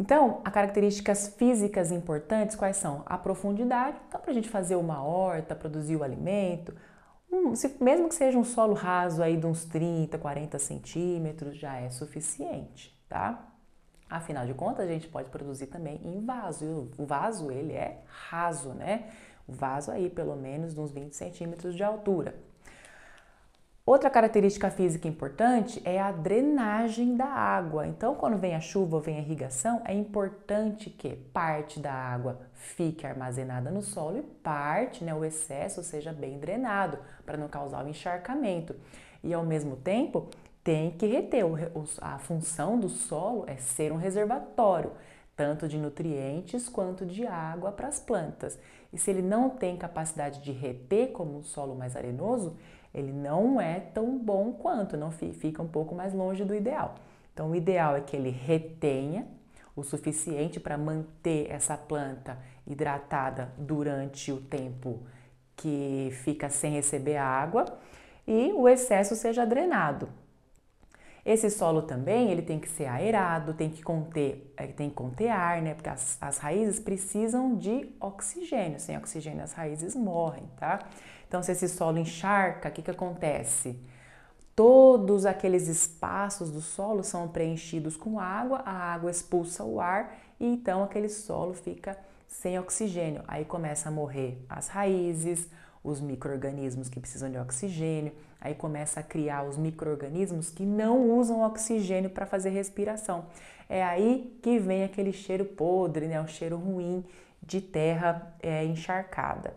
Então, as características físicas importantes quais são? A profundidade, então para a gente fazer uma horta, produzir o alimento, um, se, mesmo que seja um solo raso aí de uns 30, 40 centímetros, já é suficiente, tá? Afinal de contas, a gente pode produzir também em vaso, e o vaso ele é raso, né? O vaso aí pelo menos de uns 20 centímetros de altura. Outra característica física importante é a drenagem da água. Então, quando vem a chuva ou vem a irrigação, é importante que parte da água fique armazenada no solo e parte, né, o excesso seja bem drenado para não causar o encharcamento. E ao mesmo tempo, tem que reter. A função do solo é ser um reservatório tanto de nutrientes quanto de água para as plantas. E se ele não tem capacidade de reter como um solo mais arenoso, ele não é tão bom quanto, não fica um pouco mais longe do ideal. Então, o ideal é que ele retenha o suficiente para manter essa planta hidratada durante o tempo que fica sem receber água e o excesso seja drenado. Esse solo também ele tem que ser aerado, tem que conter, é, tem que conter ar, né? Porque as, as raízes precisam de oxigênio. Sem oxigênio as raízes morrem, tá? Então se esse solo encharca, o que, que acontece? Todos aqueles espaços do solo são preenchidos com água, a água expulsa o ar e então aquele solo fica sem oxigênio. Aí começa a morrer as raízes, os micro que precisam de oxigênio, aí começa a criar os micro que não usam oxigênio para fazer respiração. É aí que vem aquele cheiro podre, né? um cheiro ruim de terra é, encharcada.